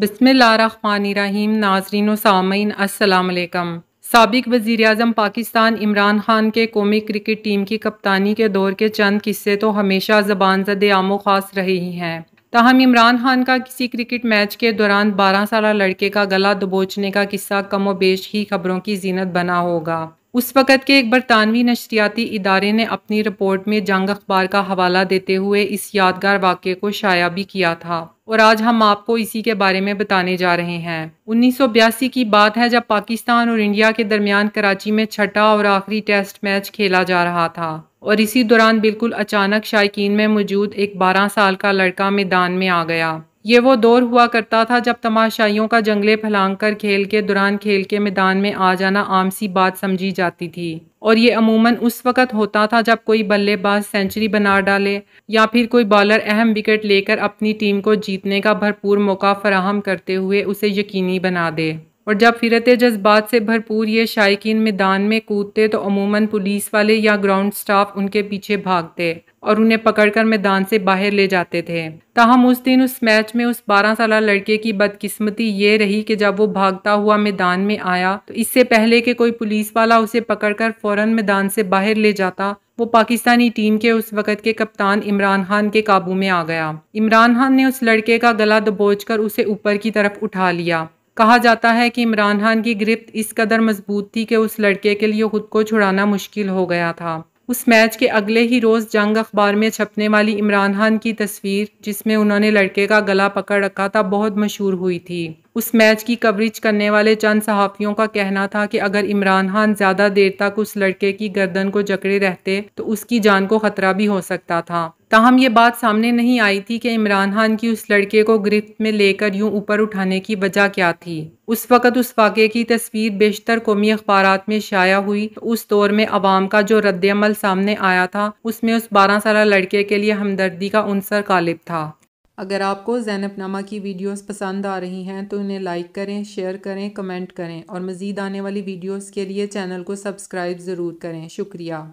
बसमीम नाजरीन सामीन असलकम सबक वज़ी अजम पाकिस्तान इमरान ख़ान के कौमी क्रिकेट टीम की कप्तानी के दौर के चंद किस्से तो हमेशा जबान जद आमो खास रहे ही हैं ताहम इमरान खान का किसी क्रिकेट मैच के दौरान बारह साल लड़के का गला दबोचने का किस्सा कमो बेश ही खबरों की जीनत बना होगा उस वक़्त के एक बरतानवी नशरियाती इदारे ने अपनी रिपोर्ट में जंग अखबार का हवाला देते हुए इस यादगार वाक़े को शाया भी किया था और आज हम आपको इसी के बारे में बताने जा रहे हैं 1982 की बात है जब पाकिस्तान और इंडिया के दरमियान कराची में छठा और आखिरी टेस्ट मैच खेला जा रहा था और इसी दौरान बिल्कुल अचानक शायकीन में मौजूद एक 12 साल का लड़का मैदान में आ गया ये वो दौर हुआ करता था जब तमाशाइयों का जंगले फैलांग कर खेल के दौरान खेल के मैदान में आ जाना आम सी बात समझी जाती थी और ये अमूमन उस वक़्त होता था जब कोई बल्लेबाज सेंचुरी बना डाले या फिर कोई बॉलर अहम विकेट लेकर अपनी टीम को जीतने का भरपूर मौका फराहम करते हुए उसे यकीनी बना दे और जब फिरत जज्बात से भरपूर ये शायकीन मैदान में कूदते तो अमूमन पुलिस वाले या ग्राउंड स्टाफ उनके पीछे भागते और उन्हें पकड़कर मैदान से बाहर ले जाते थे ताहम उस दिन उस मैच में उस 12 साल लड़के की बदकिस्मती ये रही कि जब वो भागता हुआ मैदान में आया तो इससे पहले कि कोई पुलिस वाला उसे पकड़कर फौरन मैदान से बाहर ले जाता वो पाकिस्तानी टीम के उस वक़्त के कप्तान इमरान खान के काबू में आ गया इमरान खान ने उस लड़के का गला दबोच कर उसे ऊपर की तरफ उठा लिया कहा जाता है कि इमरान खान की गिरफ्त इस कदर मजबूत थी कि उस लड़के के लिए खुद को छुड़ाना मुश्किल हो गया था उस मैच के अगले ही रोज़ जंग अखबार में छपने वाली इमरान खान की तस्वीर जिसमें उन्होंने लड़के का गला पकड़ रखा था बहुत मशहूर हुई थी उस मैच की कवरेज करने वाले चंद सहाफ़ियों का कहना था कि अगर इमरान खान ज़्यादा देर तक उस लड़के की गर्दन को जकड़े रहते तो उसकी जान को ख़तरा भी हो सकता था ताहम ये बात सामने नहीं आई थी कि इमरान खान की उस लड़के को गिरफ्त में लेकर यूं ऊपर उठाने की वजह क्या थी उस वक़्त उस वाक़े की तस्वीर बेशतर कौमी अखबार में शाया हुई उस दौर में आवाम का जो रद्दमल सामने आया था उसमें उस बारह साल लड़के के लिए हमदर्दी का अनसर गालिब था अगर आपको जैनबनामा की वीडियोस पसंद आ रही हैं तो इन्हें लाइक करें शेयर करें कमेंट करें और मज़ीद आने वाली वीडियोस के लिए चैनल को सब्सक्राइब ज़रूर करें शुक्रिया